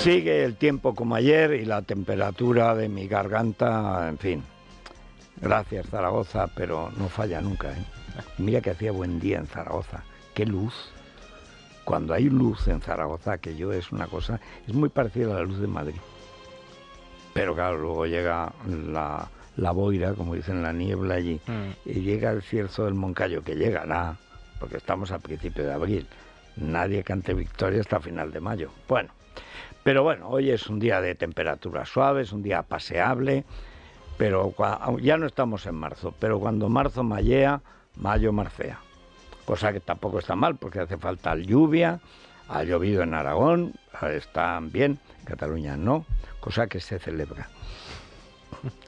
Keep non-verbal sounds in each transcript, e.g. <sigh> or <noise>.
Sigue el tiempo como ayer y la temperatura de mi garganta, en fin. Gracias Zaragoza, pero no falla nunca. ¿eh? Mira que hacía buen día en Zaragoza. Qué luz. Cuando hay luz en Zaragoza, que yo es una cosa, es muy parecida a la luz de Madrid. Pero claro, luego llega la, boira, como dicen, la niebla allí, mm. y llega el cierzo del Moncayo, que llegará, porque estamos a principio de abril. Nadie cante victoria hasta final de mayo. Bueno, pero bueno, hoy es un día de temperaturas suaves, un día paseable, pero ya no estamos en marzo, pero cuando marzo mallea, mayo marcea. Cosa que tampoco está mal porque hace falta lluvia, ha llovido en Aragón, ah, ...están bien, en Cataluña no, cosa que se celebra.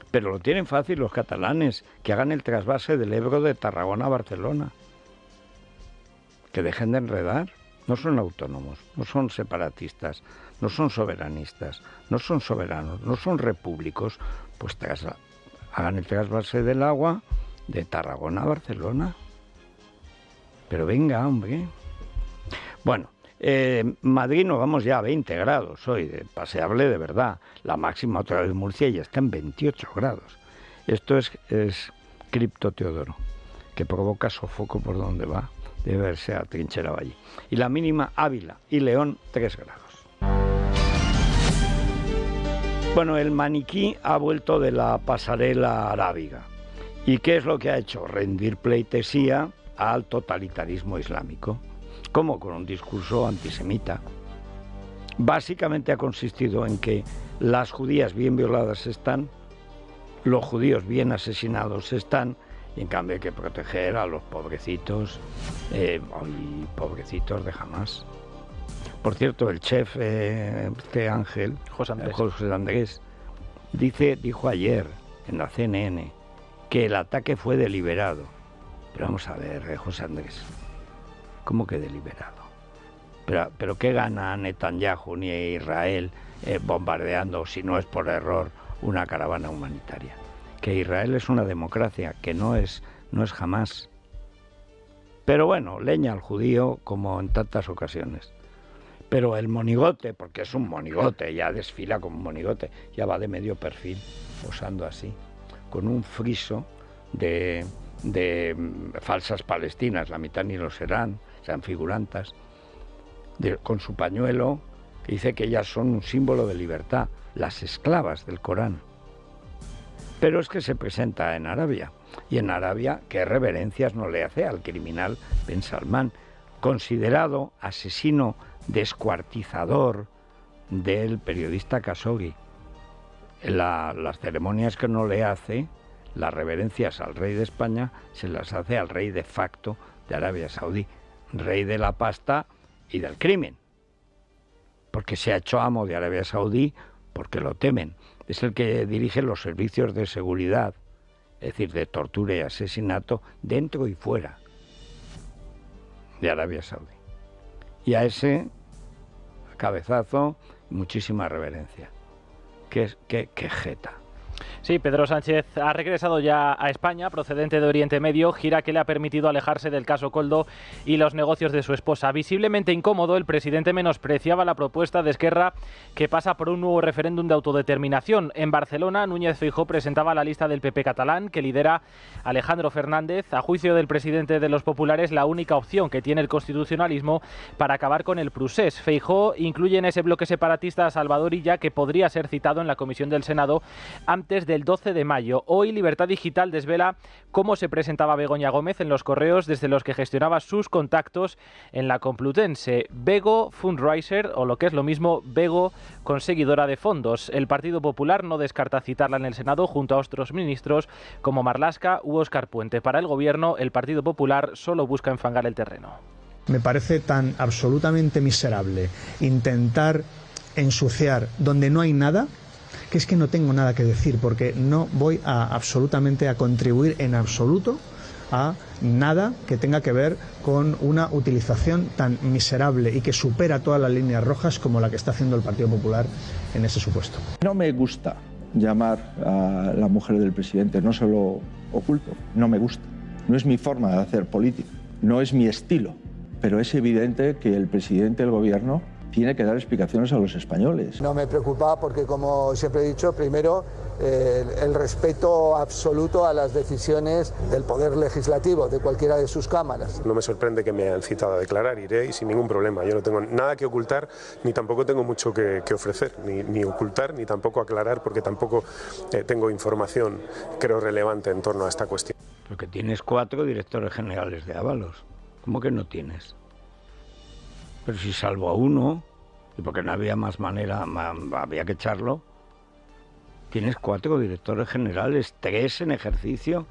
Pero lo tienen fácil los catalanes, que hagan el trasvase del Ebro de Tarragona a Barcelona. Que dejen de enredar. No son autónomos, no son separatistas, no son soberanistas, no son soberanos, no son repúblicos, pues hagan el trasvase del agua de Tarragona a Barcelona. Pero venga, hombre. Bueno, eh, Madrid nos vamos ya a 20 grados hoy, de paseable de verdad. La máxima otra vez Murcia ya está en 28 grados. Esto es, es Cripto Teodoro, que provoca sofoco por donde va, debe verse atrincherado allí. Y la mínima Ávila y León 3 grados. Bueno, el maniquí ha vuelto de la pasarela arábiga. ¿Y qué es lo que ha hecho? Rendir pleitesía al totalitarismo islámico, como con un discurso antisemita. Básicamente ha consistido en que las judías bien violadas están, los judíos bien asesinados están, y en cambio hay que proteger a los pobrecitos, eh, y pobrecitos de jamás. Por cierto, el chef de eh, este Ángel, José eh, Andrés. Andrés, dice, dijo ayer en la CNN que el ataque fue deliberado. Pero vamos a ver, eh, José Andrés, ¿cómo que deliberado? Pero, ¿qué gana Netanyahu ni Israel bombardeando, si no es por error, una caravana humanitaria? Que Israel es una democracia, que no es, no es jamás. Pero bueno, leña al judío como en tantas ocasiones pero el monigote, porque es un monigote, ya desfila como un monigote, ya va de medio perfil, posando así, con un friso de, mm, falsas palestinas, la mitad ni lo serán, sean figurantas, con su pañuelo, dice que ellas son un símbolo de libertad, las esclavas del Corán. Pero es que se presenta en Arabia, y en Arabia, ¿qué reverencias no le hace al criminal Ben Salman, considerado asesino descuartizador del periodista Khashoggi. las ceremonias que no le hace, las reverencias al rey de España, se las hace al rey de facto de Arabia Saudí, rey de la pasta y del crimen. Porque se ha hecho amo de Arabia Saudí porque lo temen. Es el que dirige los servicios de seguridad, es decir, de tortura y asesinato dentro y fuera de Arabia Saudí. Y a ese cabezazo, muchísima reverencia. que qué, que jeta? Sí, Pedro Sánchez ha regresado ya a España, procedente de Oriente Medio, gira que le ha permitido alejarse del caso Coldo y los negocios de su esposa. Visiblemente incómodo, el presidente menospreciaba la propuesta de Esquerra que pasa por un nuevo referéndum de autodeterminación. En Barcelona, Núñez Feijó presentaba la lista del PP catalán que lidera Alejandro Fernández. A juicio del presidente de los populares, la única opción que tiene el constitucionalismo para acabar con el procés. Feijó incluye en ese bloque separatista a Salvador Illa, que podría ser citado en la comisión del Senado antes del 12 de mayo. Hoy Libertad Digital desvela cómo se presentaba Begoña Gómez en los correos desde los que gestionaba sus contactos en la Complutense. Bego Fundraiser, o lo que es lo mismo, Bego Conseguidora de Fondos. El Partido Popular no descarta citarla en el Senado junto a otros ministros como Marlasca u Óscar Puente. Para el Gobierno, el Partido Popular solo busca enfangar el terreno. Me parece tan absolutamente miserable intentar ensuciar donde no hay nada que es que no tengo nada que decir porque no voy a absolutamente a contribuir en absoluto a nada que tenga que ver con una utilización tan miserable y que supera todas las líneas rojas como la que está haciendo el Partido Popular en ese supuesto. No me gusta llamar a la mujer del presidente, no se lo oculto, no me gusta. No es mi forma de hacer política, no es mi estilo, pero es evidente que el presidente del gobierno tiene que dar explicaciones a los españoles. No me preocupa porque, como siempre he dicho, primero eh, el respeto absoluto a las decisiones del Poder Legislativo, de cualquiera de sus cámaras. No me sorprende que me hayan citado a declarar, iré y sin ningún problema. Yo no tengo nada que ocultar, ni tampoco tengo mucho que, ofrecer, ni, ocultar, ni tampoco aclarar, porque tampoco eh, tengo información, creo, relevante en torno a esta cuestión. Porque tienes cuatro directores generales de avalos. ¿Cómo que no tienes? Pero si salvo a uno, y porque no había más manera, había que echarlo, tienes cuatro directores generales, tres en ejercicio,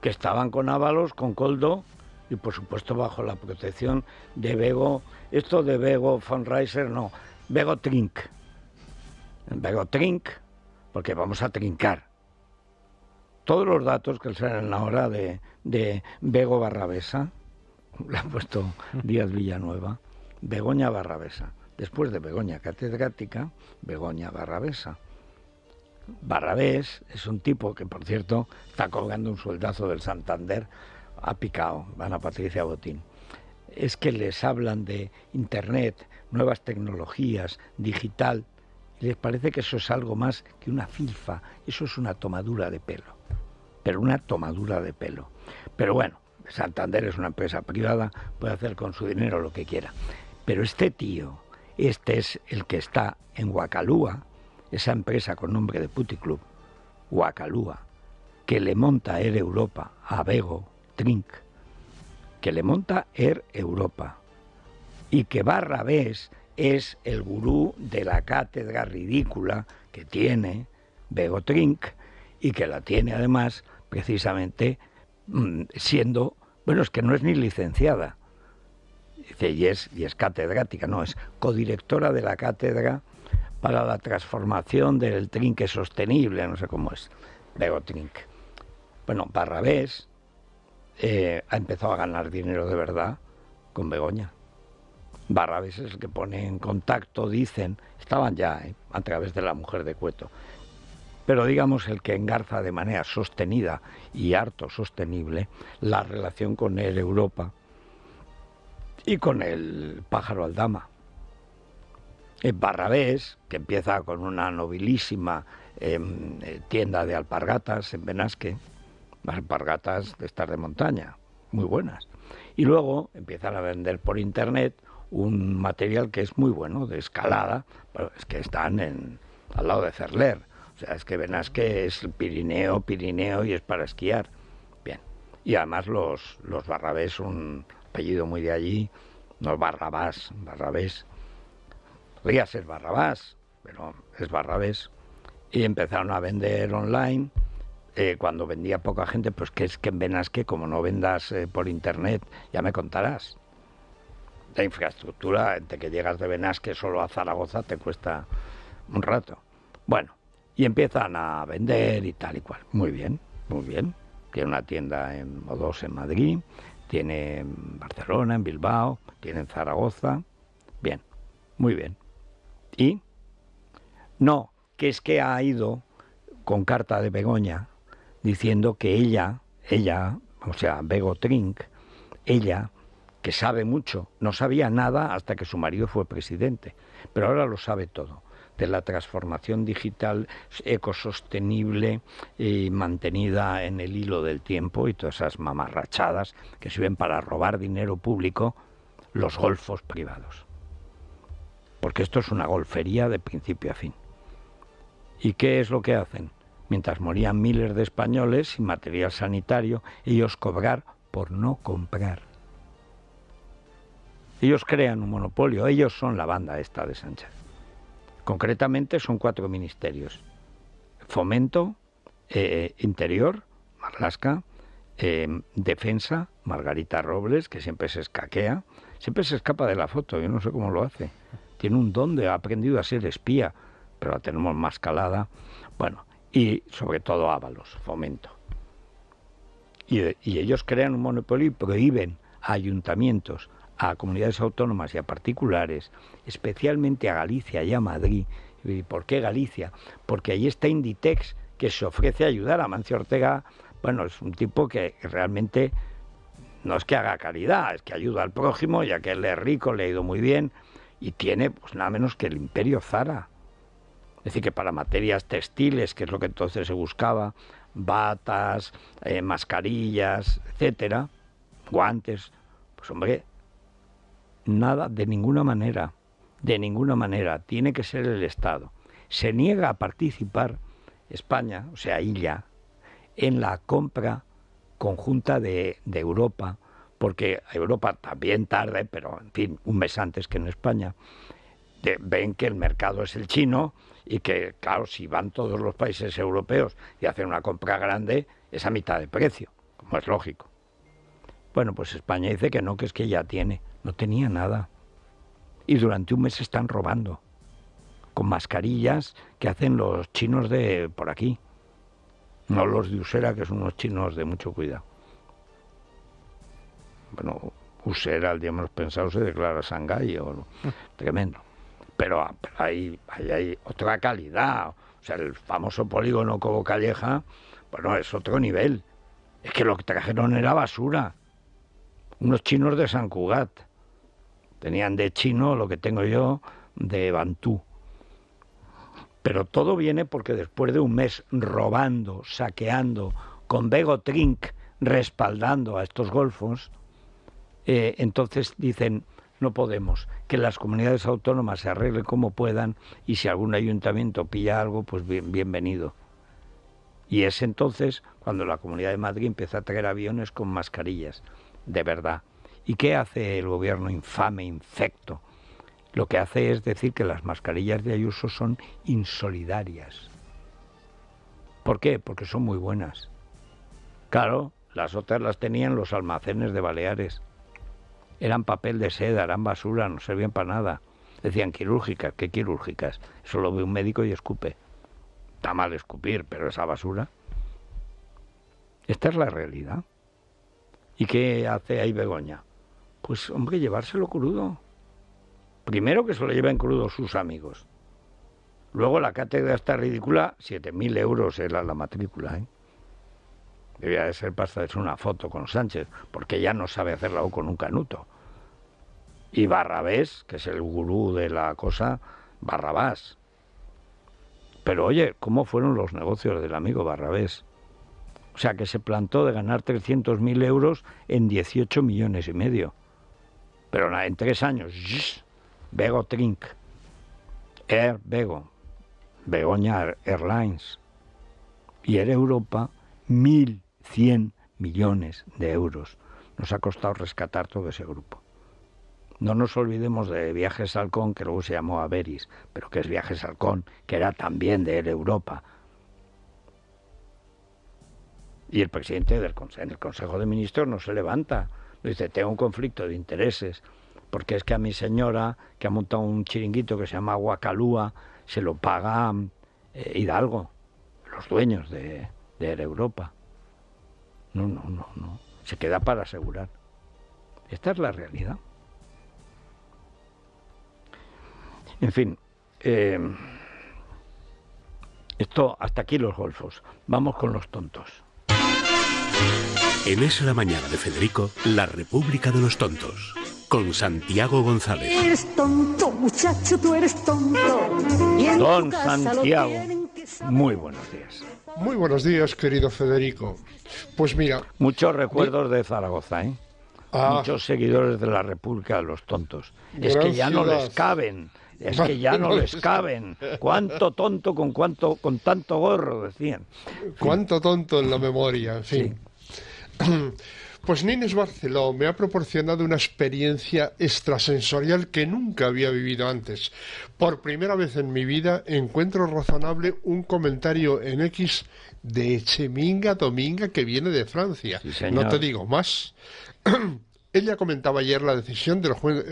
que estaban con Ábalos, con Coldo, y por supuesto bajo la protección de Bego, esto de Bego Fundraiser, no, Bego Trink. Bego Trink, porque vamos a trincar. Todos los datos que salen ahora de, de Bego Barrabesa, le ha puesto Díaz Villanueva, Begoña Barrabesa. Después de Begoña catedrática, Begoña Barrabesa. Barrabés es un tipo que, por cierto, está colgando un sueldazo del Santander ha picado, Ana Patricia Botín. Es que les hablan de Internet, nuevas tecnologías, digital, les parece que eso es algo más que una filfa, eso es una tomadura de pelo, pero una tomadura de pelo. Pero bueno, Santander es una empresa privada, puede hacer con su dinero lo que quiera. Pero este tío, este es el que está en Huacalúa, esa empresa con nombre de Puticlub, Huacalúa, que le monta Air Europa a Bego Trink, que le monta Air Europa, y que Barra es el gurú de la cátedra ridícula que tiene Bego Trink, y que la tiene además precisamente Mm, siendo, bueno, es que no es ni licenciada. Y es, y es catedrática, no, es codirectora de la cátedra para la transformación del trinque sostenible, no sé cómo es, pero trinque. Bueno, Barrabés eh, ha empezado a ganar dinero de verdad con Begoña. Barrabés es el que pone en contacto, dicen, estaban ya eh, a través de la mujer de Cueto, pero digamos el que engarza de manera sostenida y harto sostenible la relación con el Europa y con el pájaro Aldama. En Barrabés, que empieza con una nobilísima em, eh, tienda de alpargatas en Benasque, alpargatas de estar de montaña, muy buenas. Y luego empiezan a vender por internet un material que es muy bueno, de escalada, es que están en, al lado de Cerler es que Benasque es Pirineo, Pirineo y es para esquiar. Bien. Y además los, los Barrabés, un apellido muy de allí, los Barrabás, Barrabés. Rías es Barrabás, pero es Barrabés. Y empezaron a vender online. Eh, cuando vendía poca gente, pues que es que en Benasque, como no vendas eh, por internet, ya me contarás. La infraestructura, de que llegas de Benasque solo a Zaragoza, te cuesta un rato. Bueno, y empiezan a vender y tal y cual. Muy bien, muy bien. Tiene una tienda en, o dos en Madrid, tiene en Barcelona, en Bilbao, tiene en Zaragoza. Bien, muy bien. ¿Y? No, que es que ha ido con carta de Begoña diciendo que ella, ella, o sea, Bego Trink, ella, que sabe mucho, no sabía nada hasta que su marido fue presidente, pero ahora lo sabe todo de la transformación digital ecosostenible y mantenida en el hilo del tiempo y todas esas mamarrachadas que sirven para robar dinero público los golfos privados. Porque esto es una golfería de principio a fin. ¿Y qué es lo que hacen? Mientras morían miles de españoles sin material sanitario, ellos cobrar por no comprar. Ellos crean un monopolio, ellos son la banda esta de Sánchez. Concretamente son cuatro ministerios. Fomento, eh, eh, Interior, Marlasca, eh, Defensa, Margarita Robles, que siempre se escaquea, siempre se escapa de la foto, yo no sé cómo lo hace. Tiene un don de, ha aprendido a ser espía, pero la tenemos más calada. Bueno, y sobre todo Ábalos, Fomento. Y, ellos crean un monopolio y prohíben ayuntamientos a comunidades autónomas y a particulares, especialmente a Galicia y a Madrid. ¿Y por qué Galicia? Porque ahí está Inditex, que se ofrece a ayudar a Mancio Ortega. Bueno, es un tipo que realmente no es que haga caridad, es que ayuda al prójimo, ya que él es rico, le ha ido muy bien y tiene pues nada menos que el imperio Zara. Es decir, que para materias textiles, que es lo que entonces se buscaba, batas, eh, mascarillas, etcétera, guantes, pues hombre, Nada, de ninguna manera. De ninguna manera. Tiene que ser el Estado. Se niega a participar España, o sea, ella, en la compra conjunta de, Europa, porque Europa también tarde, pero en fin, un mes antes que en España, ven que el mercado es el chino y que, claro, si van todos los países europeos y hacen una compra grande, es a mitad de precio, como es lógico. Bueno, pues España dice que no, que es que ya tiene. No tenía nada. Y durante un mes están robando, con mascarillas que hacen los chinos de por aquí, no los de Usera, que son unos chinos de mucho cuidado. Bueno, Usera, al día menos pensado, se declara Shanghái, o, <laughs> tremendo. Pero, ah, ahí hay, otra calidad. O sea, el famoso polígono Cobo Calleja, bueno, es otro nivel. Es que lo que trajeron era basura. Unos chinos de San Cugat. Tenían de chino lo que tengo yo de bantú. Pero todo viene porque después de un mes robando, saqueando, con Bego Trink respaldando a estos golfos, eh, entonces dicen, no podemos, que las comunidades autónomas se arreglen como puedan y si algún ayuntamiento pilla algo, pues bienvenido. Y es entonces cuando la Comunidad de Madrid empieza a traer aviones con mascarillas, de verdad. ¿Y qué hace el gobierno infame, infecto? Lo que hace es decir que las mascarillas de Ayuso son insolidarias. ¿Por qué? Porque son muy buenas. Claro, las otras las tenían los almacenes de Baleares. Eran papel de seda, eran basura, no servían para nada. Decían quirúrgicas, ¿qué quirúrgicas? Solo lo ve un médico y escupe. Está mal escupir, pero esa basura. Esta es la realidad. ¿Y qué hace ahí Begoña? Pues hombre, llevárselo crudo. Primero que se lo lleven crudo sus amigos. Luego la cátedra está ridícula, 7.000 euros era la matrícula. ¿eh? Debía de ser pasta, es una foto con Sánchez, porque ya no sabe hacerla o con un canuto. Y Barrabés, que es el gurú de la cosa, Barrabás. Pero oye, ¿cómo fueron los negocios del amigo Barrabés? O sea, que se plantó de ganar 300.000 euros en 18 millones y medio. Pero en tres años, Bego Trink, Air Bego, Begoña Airlines y Air Europa, 1.100 millones de euros. Nos ha costado rescatar todo ese grupo. No nos olvidemos de Viajes Halcón, que luego se llamó Averis, pero que es Viajes Halcón, que era también de Air Europa. Y el presidente del en el Consejo de Ministros no se levanta Dice, tengo un conflicto de intereses, porque es que a mi señora, que ha montado un chiringuito que se llama Guacalúa, se lo paga eh, Hidalgo, los dueños de, Europa. No, no, no, no. Se queda para asegurar. Esta es la realidad. En fin, eh, esto hasta aquí los golfos. Vamos con los tontos. En esa la Mañana de Federico, La República de los Tontos, con Santiago González. Eres tonto, muchacho, tú eres tonto. Don Santiago, muy buenos días. Muy buenos días, querido Federico. Pues mira... Muchos recuerdos de Zaragoza, ¿eh? Ah. Muchos seguidores de la República de los Tontos. Es que ya no les caben. Es que ya no <laughs> les caben. Cuánto tonto con cuánto con tanto gorro decían. Cuánto tonto en la memoria, en fin. Sí. <clears throat> Pues Nines Barceló me ha proporcionado una experiencia extrasensorial que nunca había vivido antes. Por primera vez en mi vida encuentro razonable un comentario en X de Cheminga Dominga que viene de Francia. no te digo más. <clears throat> Ella comentaba ayer la decisión del juez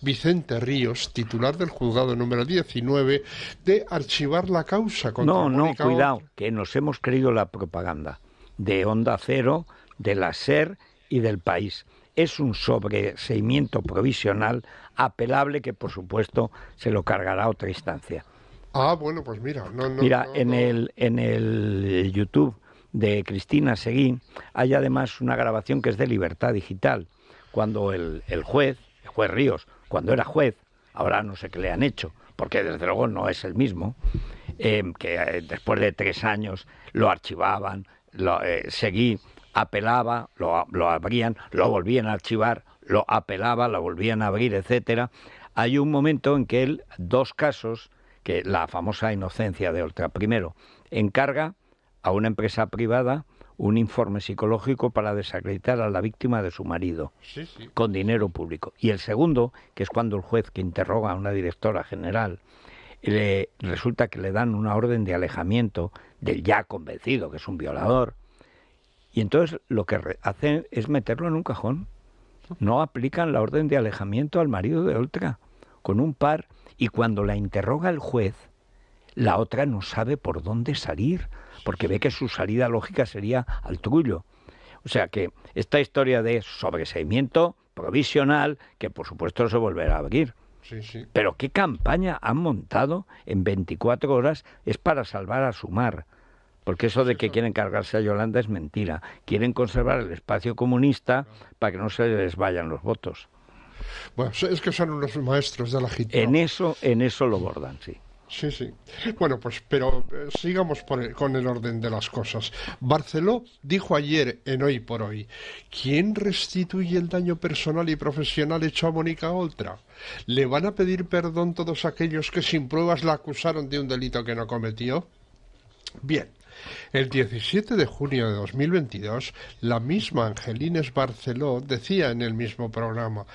Vicente Ríos, titular del juzgado número 19, de archivar la causa contra No, no, cuidado, que nos hemos creído la propaganda de Onda Cero la SER y del país. Es un sobreseimiento provisional apelable que, por supuesto, se lo cargará a otra instancia. Ah, bueno, pues mira. No, mira, en, El, en el YouTube de Cristina Seguí hay además una grabación que es de Libertad Digital, cuando el, el juez, el juez Ríos, cuando era juez, ahora no sé qué le han hecho, porque desde luego no es el mismo, eh, que eh, después de tres años lo archivaban, lo, eh, Seguí apelaba, lo, abrían, lo volvían a archivar, lo apelaba, lo volvían a abrir, etcétera. Hay un momento en que él, dos casos, que la famosa inocencia de Oltra. Primero, encarga a una empresa privada un informe psicológico para desacreditar a la víctima de su marido con dinero público. Y el segundo, que es cuando el juez que interroga a una directora general, le, resulta que le dan una orden de alejamiento del ya convencido, que es un violador, y entonces lo que hacen es meterlo en un cajón. No aplican la orden de alejamiento al marido de otra, con un par y cuando la interroga el juez, la otra no sabe por dónde salir, porque ve que su salida lógica sería al trullo. O sea que esta historia de sobreseimiento provisional, que por supuesto se volverá a abrir. Pero qué campaña han montado en 24 horas es para salvar a su mar. Porque eso de que quieren cargarse a Yolanda es mentira. Quieren conservar el espacio comunista para que no se les vayan los votos. Bueno, es que son unos maestros de la gente En eso, en eso lo bordan, sí. Sí, sí. Bueno, pues, pero eh, sigamos con el orden de las cosas. Barceló dijo ayer en Hoy por Hoy, ¿quién restituye el daño personal y profesional hecho a Mónica Oltra? ¿Le van a pedir perdón todos aquellos que sin pruebas la acusaron de un delito que no cometió? Bien, el 17 de junio de 2022, la misma Angelines Barceló decía en el mismo programa,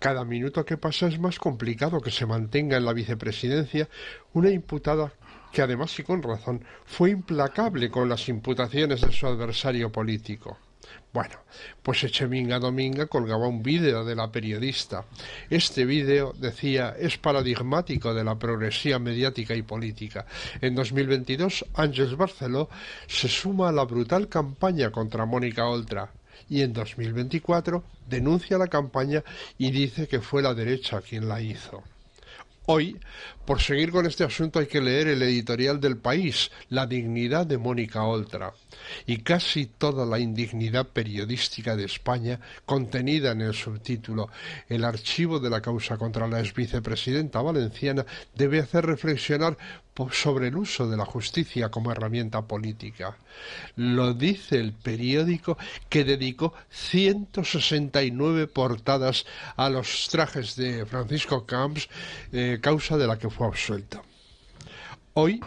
cada minuto que pasa es más complicado que se mantenga en la vicepresidencia una imputada que además y con razón fue implacable con las imputaciones de su adversario político. Bueno, pues Echeminga Dominga colgaba un vídeo de la periodista. Este vídeo, decía, es paradigmático de la progresía mediática y política. En 2022, Ángeles Barceló se suma a la brutal campaña contra Mónica Oltra y en 2024 denuncia la campaña y dice que fue la derecha quien la hizo. Hoy, por seguir con este asunto, hay que leer el editorial del país, La dignidad de Mónica Oltra, y casi toda la indignidad periodística de España contenida en el subtítulo El archivo de la causa contra la vicepresidenta valenciana debe hacer reflexionar sobre el uso de la justicia como herramienta política. Lo dice el periódico que dedicó 169 portadas a los trajes de Francisco Camps, eh, causa de la que fue absuelto Hoy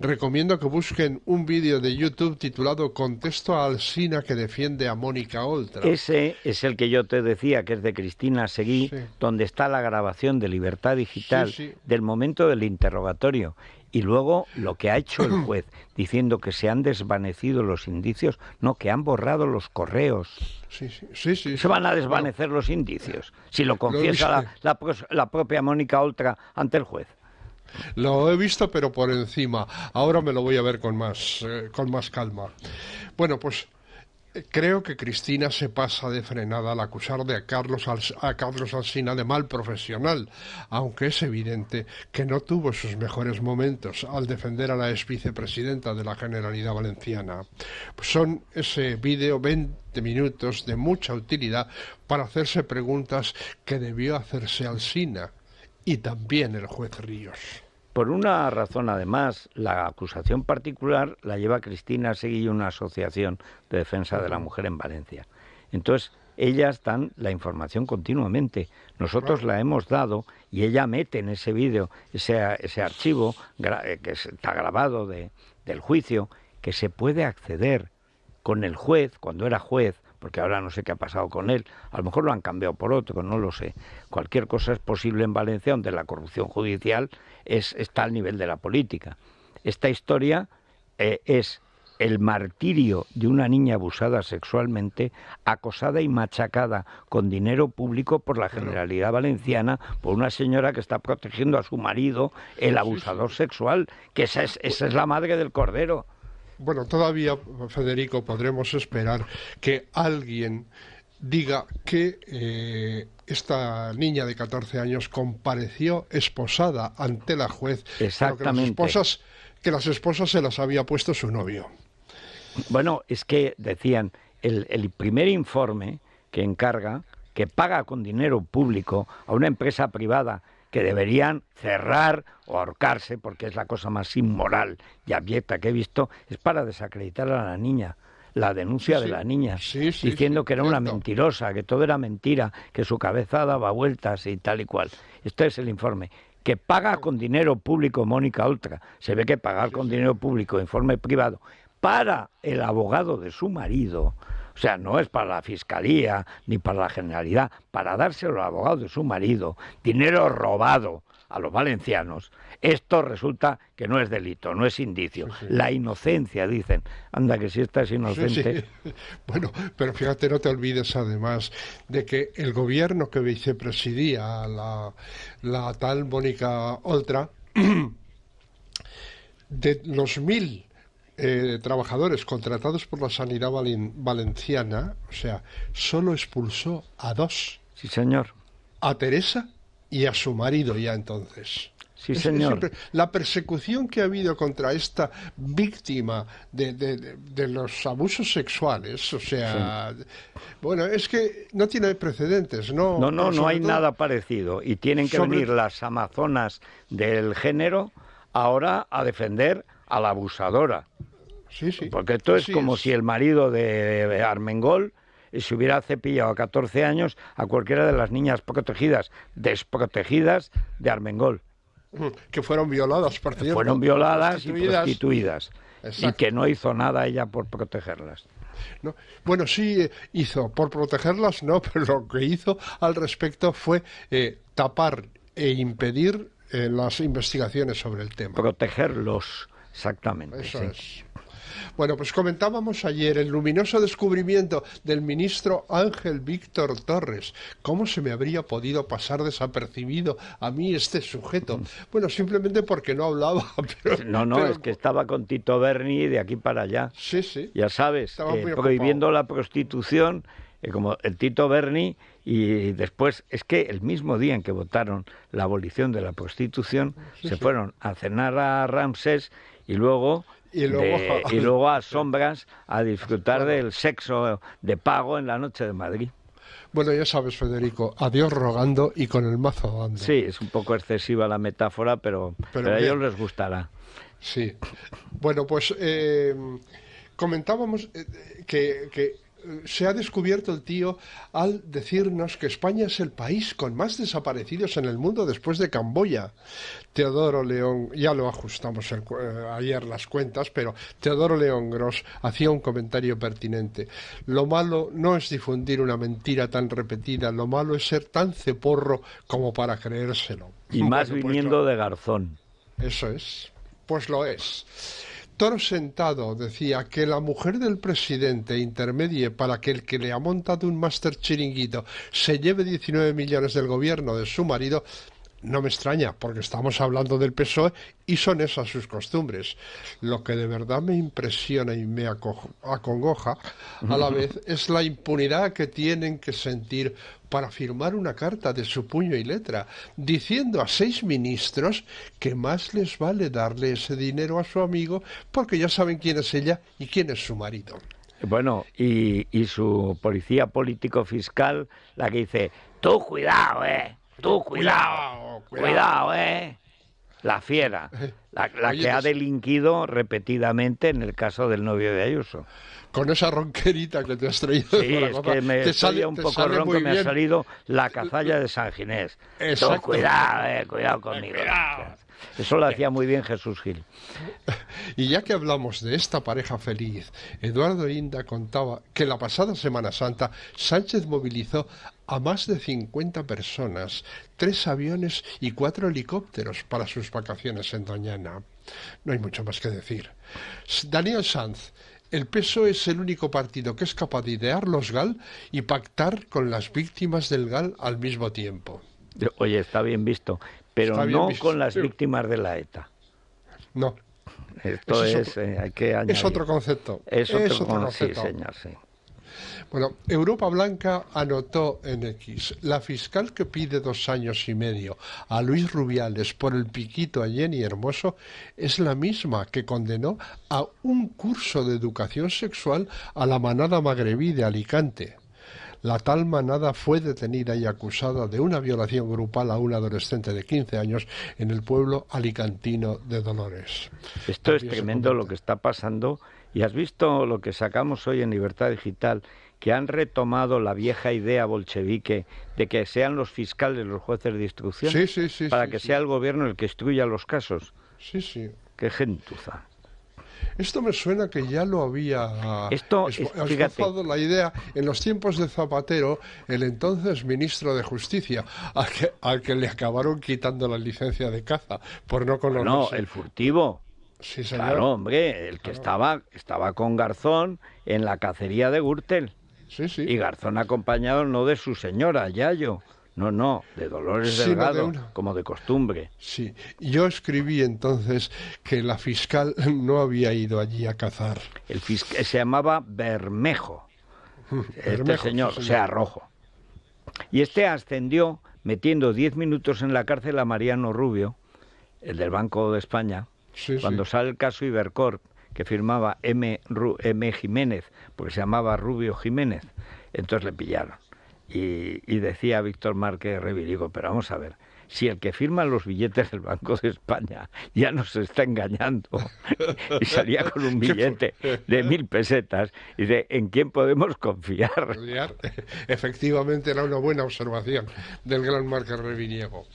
recomiendo que busquen un vídeo de YouTube titulado "Contexto a Alsina que defiende a Mónica Oltra. Ese es el que yo te decía, que es de Cristina Seguí, donde está la grabación de Libertad Digital del momento del interrogatorio y luego lo que ha hecho el <clears throat> juez, diciendo que se han desvanecido los indicios, no, que han borrado los correos. Sí, sí, sí, se van a desvanecer los indicios, si lo confiesa la, propia Mónica Oltra ante el juez. Lo he visto, pero por encima. Ahora me lo voy a ver con más, eh, con más calma. Bueno, pues Creo que Cristina se pasa de frenada al acusar de Carlos, a Carlos Alsina de mal profesional, aunque es evidente que no tuvo sus mejores momentos al defender a la ex vicepresidenta de la Generalidad Valenciana. Son ese vídeo 20 minutos de mucha utilidad para hacerse preguntas que debió hacerse Alsina y también el juez Ríos. Por una razón, además, la acusación particular la lleva Cristina seguir una asociación de defensa de la mujer en Valencia. Entonces, ellas dan la información continuamente. Nosotros la hemos dado y ella mete en ese vídeo, ese, ese archivo eh, que está grabado de, del juicio, que se puede acceder con el juez, cuando era juez, porque ahora no sé qué ha pasado con él, a lo mejor lo han cambiado por otro, no lo sé. Cualquier cosa es posible en Valencia donde la corrupción judicial es, está al nivel de la política. Esta historia eh, es el martirio de una niña abusada sexualmente, acosada y machacada con dinero público por la Generalidad Valenciana, por una señora que está protegiendo a su marido, el abusador sexual, que esa es la madre del cordero bueno, todavía, Federico, podremos esperar que alguien diga que eh, esta niña de 14 años compareció esposada ante la juez. Exactamente. Que las, esposas, que las esposas se las había puesto su novio. Bueno, es que decían, el, el primer informe que encarga, que paga con dinero público a una empresa privada que deberían cerrar o ahorcarse, porque es la cosa más inmoral y abierta que he visto, es para desacreditar a la niña la denuncia de la niña, diciendo que era una mentirosa, que todo era mentira, que su cabeza daba vueltas y tal y cual. Este es el informe. Que paga con dinero público Mónica Ultra. Se ve que pagar con dinero público, informe privado, para el abogado de su marido, o sea, no es para la Fiscalía ni para la Generalidad, para dárselo al abogado de su marido, dinero robado a los valencianos, esto resulta que no es delito, no es indicio. La inocencia, dicen. Anda, que si estás inocente. <laughs> bueno, pero fíjate, no te olvides además de que el gobierno que vicepresidía la, la tal Mónica Oltra, <clears throat> de los mil eh, trabajadores contratados por la sanidad valenciana, o sea, solo expulsó a dos. Sí, señor. A Teresa y a su marido ya entonces. Sí, señor. la persecución que ha habido contra esta víctima de, los abusos sexuales, o sea, bueno, es que no tiene precedentes, ¿no? No, no, no hay nada parecido. Y tienen que unir venir las amazonas del género ahora a defender a la abusadora. Porque esto es como si el marido de Armengol se hubiera cepillado a 14 años a cualquiera de las niñas protegidas, desprotegidas de Armengol. Mm, que fueron violadas, por Fueron violadas y prostituidas. Y que no hizo nada ella por protegerlas. No. Bueno, sí eh, hizo, por protegerlas no, <laughs> pero lo que hizo al respecto fue eh, tapar e impedir eh, las investigaciones sobre el tema. Protegerlos, exactamente. Bueno, pues comentábamos ayer el luminoso descubrimiento del ministro Ángel Víctor Torres. ¿Cómo se me habría podido pasar desapercibido a mí este sujeto? Bueno, simplemente porque no hablaba. <laughs> Pero, no, no, es que estaba con Tito Berni de aquí para allá. Sí, sí. Ya sabes, eh, prohibiendo la prostitución eh, como el Tito Berni, y después, es que el mismo día en que votaron la abolición de la prostitución, se fueron a cenar a Ramsés y luego y luego, a <laughs> sombras a disfrutar del sexo de pago en la noche de Madrid. Bueno, ya sabes, Federico, adiós rogando y con el mazo dando. Sí, es un poco excesiva la metáfora, pero, a ellos les gustará. Sí. Bueno, pues eh, comentábamos eh, que, que se ha descubierto el tío al decirnos que España es el país con más desaparecidos en el mundo después de Camboya. Teodoro León, ya lo ajustamos eh, ayer las cuentas, pero Teodoro León Gross hacía un comentario pertinente. Lo malo no es difundir una mentira tan repetida, lo malo es ser tan ceporro como para creérselo. Y más viniendo de Garzón. Eso es, pues lo es. Toro Sentado decía que la mujer del presidente intermedie para que el que le ha montado un máster chiringuito se lleve 19 millones del gobierno de su marido, no me extraña, porque estamos hablando del PSOE y son esas sus costumbres. Lo que de verdad me impresiona y me acongoja a la <laughs> vez es la impunidad que tienen que sentir para firmar una carta de su puño y letra, diciendo a seis ministros que más les vale darle ese dinero a su amigo porque ya saben quién es ella y quién es su marido. Bueno, y, su policía político fiscal, la que dice, tú cuidado, eh, tú cuidado, cuidado eh. La fiera, <laughs> la, que pues ha delinquido repetidamente en el caso del novio de Ayuso. Con esa ronquerita que te has traído. Sí, es que me te un poco ronco, me ha salido la cazalla de San Ginés. cuidado, eh, cuidado conmigo. Eso lo hacía muy bien Jesús Gil. Y ya que hablamos de esta pareja feliz, Eduardo Inda contaba que la pasada Semana Santa Sánchez movilizó a más de 50 personas, tres aviones y cuatro helicópteros para sus vacaciones en Doñana. No hay mucho más que decir. Daniel Sanz, el PSOE es el único partido que es capaz de idear los GAL y pactar con las víctimas del GAL al mismo tiempo. Oye, está bien visto, pero no con las víctimas de la ETA. No. Esto es, eh, hay que añadir. es otro concepto. Es otro, es otro concepto. Bueno, Europa Blanca anotó en X. La fiscal que pide dos años y medio a Luis Rubiales por el piquito a Jenny Hermoso es la misma que condenó a un curso de educación sexual a la manada magrebí de Alicante. La tal manada fue detenida y acusada de una violación grupal a un adolescente de 15 años en el pueblo alicantino de Dolores. Esto es tremendo lo que está pasando y has visto lo que sacamos hoy en Libertad Digital, que han retomado la vieja idea bolchevique de que sean los fiscales los jueces de instrucción para que sea el gobierno el que instruya los casos. Sí, sí. Qué gentuza. Esto me suena que ya lo había Esto, es, la idea en los tiempos de Zapatero, el entonces ministro de Justicia, al que, al que le acabaron quitando la licencia de caza por no conocer. No, el furtivo. Claro, hombre, el que estaba, estaba con Garzón en la cacería de Gürtel. Y Garzón acompañado no de su señora, Yayo. No, no, de Dolores Delgado, como de costumbre. Sí, yo escribí entonces que la fiscal <laughs> no había ido allí a cazar. El fiscal se llamaba Bermejo, <laughs> este señor, o sea, Rojo. Y este ascendió metiendo diez minutos en la cárcel a Mariano Rubio, el del Banco de España, cuando sale el caso Ibercorp, que firmaba M, M. Jiménez, porque se llamaba Rubio Jiménez, entonces le pillaron. Y, decía Víctor Márquez Revirigo, pero vamos a ver, si el que firma los billetes del Banco de España ya nos está engañando y salía con un <laughs> billete de mil pesetas, y dice, ¿en quién podemos confiar? Efectivamente era una buena observación del gran marca Reviniego.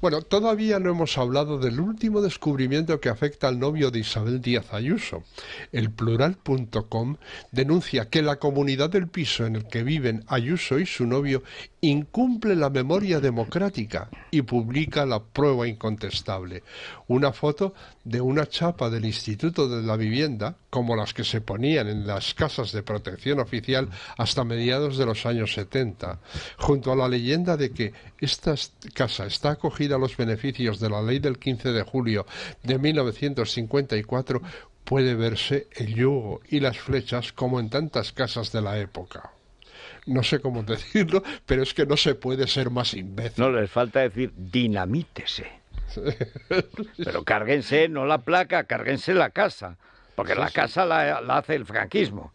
Bueno, todavía no hemos hablado del último descubrimiento que afecta al novio de Isabel Díaz Ayuso. El plural.com denuncia que la comunidad del piso en el que viven Ayuso y su novio incumple la memoria democrática y publica publica la prueba incontestable, una foto de una chapa del Instituto de la Vivienda, como las que se ponían en las casas de protección oficial hasta mediados de los años 70, junto a la leyenda de que esta casa está acogida a los beneficios de la ley del 15 de julio de 1954, puede verse el yugo y las flechas como en tantas casas de la época no sé cómo <laughs> decirlo, pero es que no se puede ser más imbécil. No les falta decir dinamítese. <laughs> Pero cárguense no la placa, cárguense la casa, porque la casa la, hace el franquismo.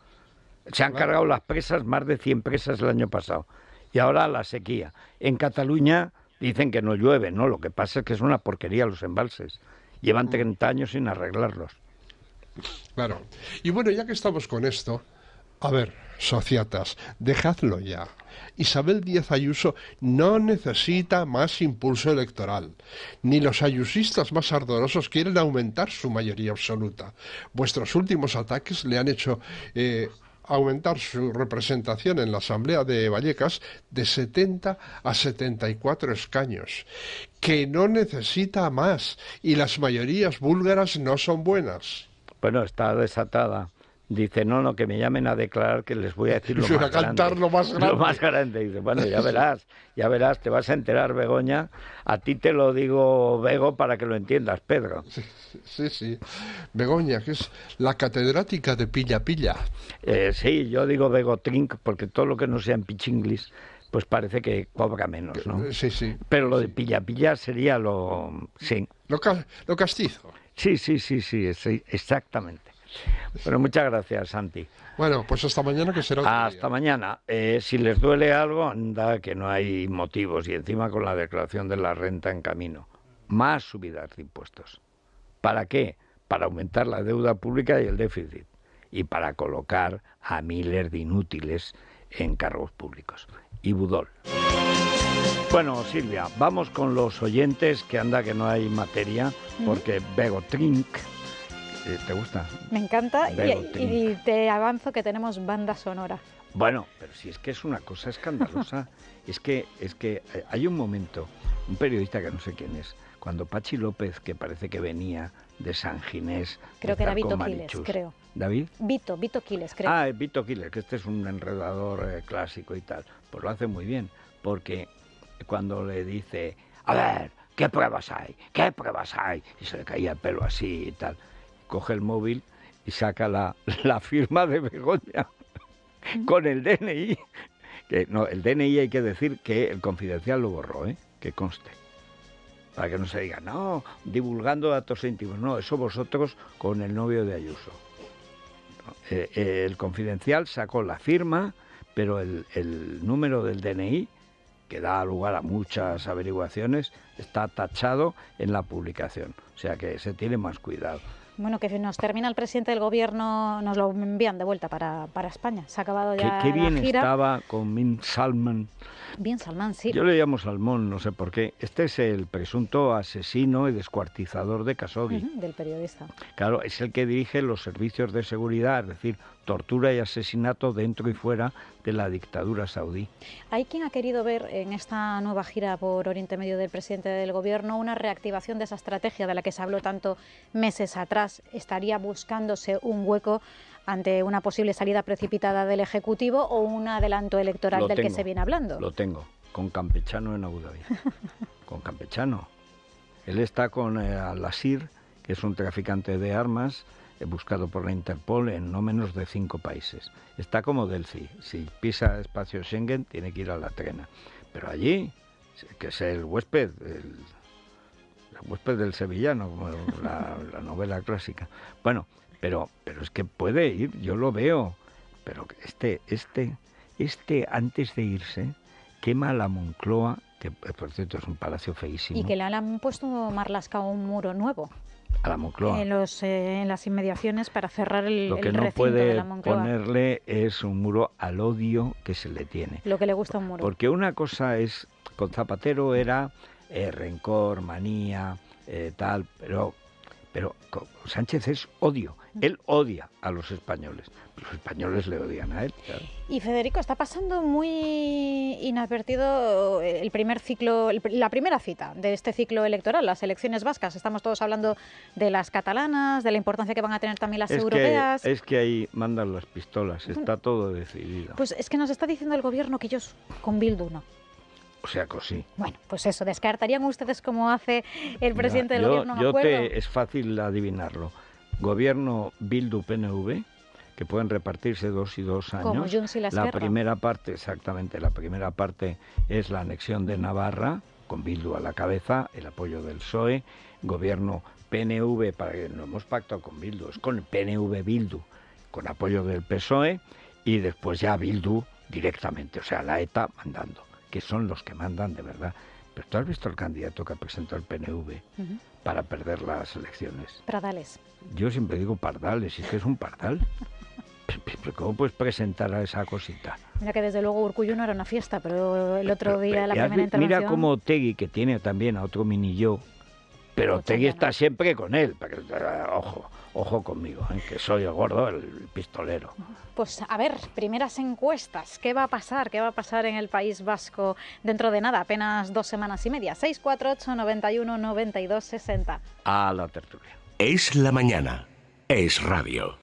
Se han cargado las presas, más de 100 presas el año pasado, y ahora la sequía. En Cataluña dicen que no llueve, no, lo que pasa es que es una porquería los embalses. Llevan 30 mm. años sin arreglarlos. Claro. Y bueno, ya que estamos con esto, a ver, Sociatas, dejadlo ya. Isabel Díaz Ayuso no necesita más impulso electoral. Ni los ayusistas más ardorosos quieren aumentar su mayoría absoluta. Vuestros últimos ataques le han hecho eh, aumentar su representación en la Asamblea de Vallecas de 70 a 74 escaños, que no necesita más y las mayorías búlgaras no son buenas. Bueno, está desatada dice, no, no, que me llamen a declarar que les voy a decir <laughs> <laughs> lo más, grande, lo más grande. bueno, ya <laughs> verás, ya verás, te vas a enterar, Begoña. A ti te lo digo, Bego, para que lo entiendas, Pedro. Sí, sí. Begoña, que es la catedrática de Pilla Pilla. Eh, sí, yo digo Bego Trink porque todo lo que no sea en pichinglis pues parece que cobra menos, ¿no? Eh, sí, sí. Pero lo de pilla pilla sería lo... sí. Lo, castizo. sí, sí, sí, sí exactamente. Bueno, muchas gracias, Santi. Bueno, pues hasta mañana que será. hasta mañana. Eh, si les duele algo, anda que no hay motivos y encima con la declaración de la renta en camino. Más subidas de impuestos. ¿Para qué? Para aumentar la deuda pública y el déficit y para colocar a miles de inútiles en cargos públicos. Y Budol. Bueno, Silvia, vamos con los oyentes, que anda que no hay materia, porque trink. Eh, ¿Te gusta? Me encanta y, te avanzo que tenemos banda sonora. Bueno, pero si es que es una cosa escandalosa, <laughs> es que es que eh, hay un momento, un periodista que no sé quién es, cuando Pachi López, que parece que venía de San Ginés, creo que era Vito Quiles, creo. David. Vito, Vito Quiles, creo. Ah, Vito Quiles, que este es un enredador eh, clásico y tal. Pues lo hace muy bien, porque cuando le dice, a ver, ¿qué pruebas hay? ¿Qué pruebas hay? Y se le caía el pelo así y tal coge el móvil y saca la, <laughs> firma de Begoña con el DNI. Que, no, el DNI hay que decir que el confidencial lo borró, ¿eh? que conste. Para que no se diga, no, divulgando datos íntimos. No, eso vosotros con el novio de Ayuso. Eh, eh, el confidencial sacó la firma, pero el número del DNI, que da lugar a muchas averiguaciones, está tachado en la publicación. O sea que se tiene más cuidado bueno, que nos termina el presidente del gobierno, nos lo envían de vuelta para, España. Se ha acabado ya Qué, qué bien estaba con Bin Salman. Bin Salman, sí. Yo le llamo Salmón, no sé por qué. Este es el presunto asesino y descuartizador de Kasogi. del periodista. Claro, es el que dirige los servicios de seguridad, es decir, tortura y asesinato dentro y fuera de la dictadura saudí. Hay quien ha querido ver en esta nueva gira por Oriente Medio del presidente del gobierno una reactivación de esa estrategia de la que se habló tanto meses atrás. ¿Estaría buscándose un hueco ante una posible salida precipitada del Ejecutivo o un adelanto electoral del que se viene hablando? Lo tengo, con Campechano en Abu Dhabi. <laughs> con Campechano. Él está con eh, Al-Asir, que es un traficante de armas eh, buscado por la Interpol en no menos de cinco países. Está como Delphi, si pisa espacio Schengen tiene que ir a la trena. Pero allí, que es el huésped, el, huésped del sevillano, <laughs> la, novela clásica. Bueno, pero, pero es que puede ir, yo lo veo. Pero este, este, este antes de irse, quema la Moncloa, que eh, por cierto es un palacio feísimo. Y que le han puesto Marlasca un muro nuevo a En, los, eh, en las inmediaciones para cerrar el Lo que no puede ponerle es un muro al odio que se le tiene. Lo que le gusta un muro. Porque una cosa es, con Zapatero era eh, rencor, manía, eh, tal, pero, pero con Sánchez es odio. Él odia a los españoles. Los españoles le odian a él. Y Federico, está pasando muy inadvertido el primer ciclo, la primera cita de este ciclo electoral, las elecciones vascas. Estamos todos hablando de las catalanas, de la importancia que van a tener también las europeas. es que ahí mandan las pistolas, está todo decidido. Pues es que nos está diciendo el gobierno que ellos con Bildu no. O sea, que sí. Bueno, pues eso, descartarían ustedes como hace el presidente del gobierno. yo Te, es fácil adivinarlo gobierno Bildu-PNV, que pueden repartirse dos y dos años. la primera parte, exactamente, la primera parte es la anexión de Navarra, con Bildu a la cabeza, el apoyo del PSOE, gobierno PNV, para que no hemos pactado con Bildu, es con el PNV Bildu, con apoyo del PSOE, y después ya Bildu directamente, o sea, la ETA mandando, que son los que mandan de verdad pero tú has visto al candidato que ha presentado el PNV para perder las elecciones. Pardales. Yo siempre digo pardales, y que es un pardal. ¿Cómo puedes presentar a esa cosita? Mira que desde luego Urcuyo no era una fiesta, pero el otro día la eh, primera intervención... Mira cómo Tegui, que tiene también a otro mini yo, pero Tegui está siempre con él, que eh, ojo, ojo conmigo, eh, que soy el gordo, el pistolero. Pues a ver, primeras encuestas, ¿qué va a pasar? ¿Qué va a pasar en el País Vasco dentro de nada? Apenas dos semanas y media, 648 91 92 60. A la tertulia. Es la mañana, es radio.